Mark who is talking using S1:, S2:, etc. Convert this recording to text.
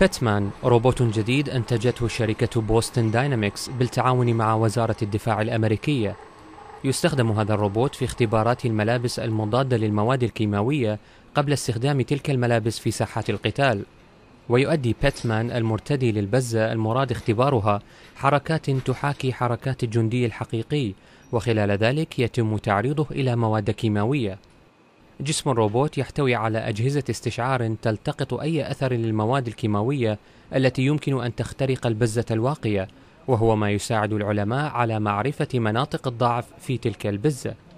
S1: باتمان روبوت جديد أنتجته شركة بوستن داينامكس بالتعاون مع وزارة الدفاع الأمريكية يستخدم هذا الروبوت في اختبارات الملابس المضادة للمواد الكيماوية قبل استخدام تلك الملابس في ساحات القتال ويؤدي باتمان المرتدي للبزة المراد اختبارها حركات تحاكي حركات الجندي الحقيقي وخلال ذلك يتم تعريضه إلى مواد كيماوية جسم الروبوت يحتوي على أجهزة استشعار تلتقط أي أثر للمواد الكيماوية التي يمكن أن تخترق البزة الواقية، وهو ما يساعد العلماء على معرفة مناطق الضعف في تلك البزة.